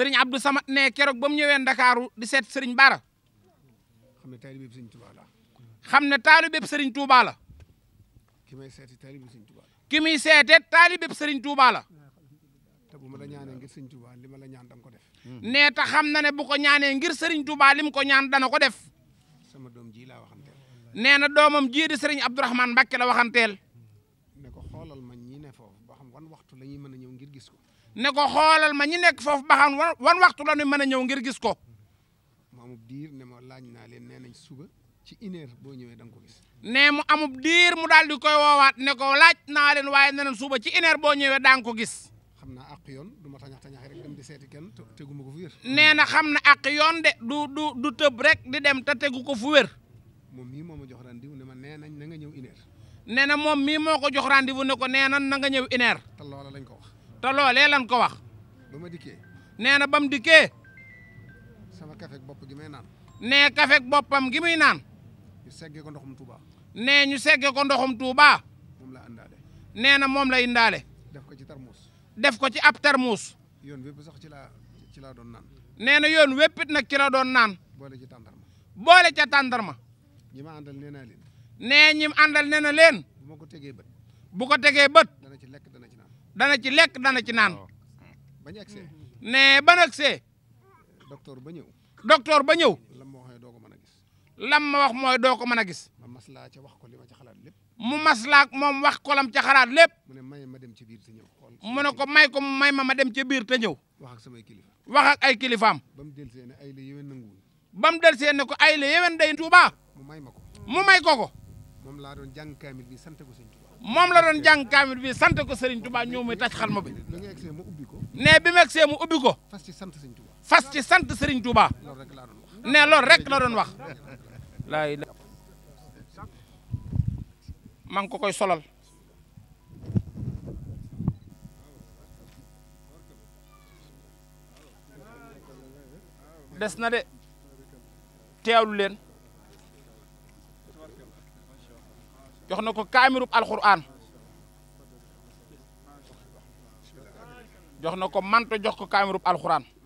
serigne Abdou Samad ne kérok bam ñëwé ñëwee di sét serigne Bara xamné talibé serigne Touba la. xamné talibé serigne Touba la. ki may seete talibé serigne Touba la. ki mi sété talibé serigne Touba la. te bu ma la ñaané ngir serigne Touba lima la ñaan dang ko def. né ta xamna né bu ko ñaané ngir serigne Touba lim ko ñaan dana ko def. sama dom ji la waxanteel. nee na doomam ji di serigne Abdourahmane Mbacké la waxanteel. né ko xolal ma ñi né fofu ba xam wan waxtu lañuy mëna ñëw ngir gis ko. ne ko xoolal ma ñi nekk foofu ba xam wan waxtu la ñu mën a ñëw ngir gis ko. mu amub diir ne ma laaj naa leen nee nañ suba ci une heure boo ñëwee da ko gis. ne mu amub diir mu daal di koy woowaat ne ko laaj naa leen waaye nee nañ suba ci une heure boo gis. xam naa ak yoon du ma ta tañax rek dem seeti kenn te tegu ma ko fu wér. nee na xam na àq yoon de du du du tëb rek di dem te tegu ko fu wér. moom mii moo ma jox rendez-vous ne ma nee nañ na nga ñëw une heure. nee na moom mii moo ko jox rendez-vous ne ko nee nañ na nga ñëw une heure. lañ ko te loolee lan ko wax. ba ma dikkee. nee kafek bopp gi may nee kafek boppam gi muy naan. ñu seggee ko ndoxum Touba. nee ñu seggee ko ndoxum Touba. moom la indale nee na la indaale. def ko ci tarmuus. def ko ci ab tarmuus. yoon wépp sax ci laa ci laa doon naan. nee yoon wépp it ci la doon ci bu ko bu ko dana ci dana ci dana ci lekk dana ci naan. Oh. bañ agsee. ne ban agsee. docteur ba ñëw. docteur ba ñëw. lam ma wax doo ko mën a gis. ma wax doo ko mën a gis. ma maslaa ca wax ko li ma ca xalaat lépp. mu maslaa moom wax ko lam ca xalaat lépp. mu ne may ma dem ca biir te ñëw. mu ne ko may ko may ma ma dem ca biir te ñëw. wax ak samay kilifa. wax ak kilifaam. ba mu delsee ne ay la yewen nanguwul. ba mu ne ko ay la yewen day tuubaa. mu may ma ko mu may ko ko. moom la doon jàng kaamil bi sante ko Serigne Touba. moom la doon jàng kaamil bi sant ko Serigne Touba ñoo muy tàcc xalma bi. bi nga egsee mu ubbi ko. ne bi ma egsee mu ubbi ko. fas ci sant Serigne Touba. fas lool sant Serigne Touba. ne rek la doon wax. laay ngi ko koy solal. des na de teewlu leen. jox na ko kaamiru alxuraan jox na ko manto jox ko kaamiru alxuraan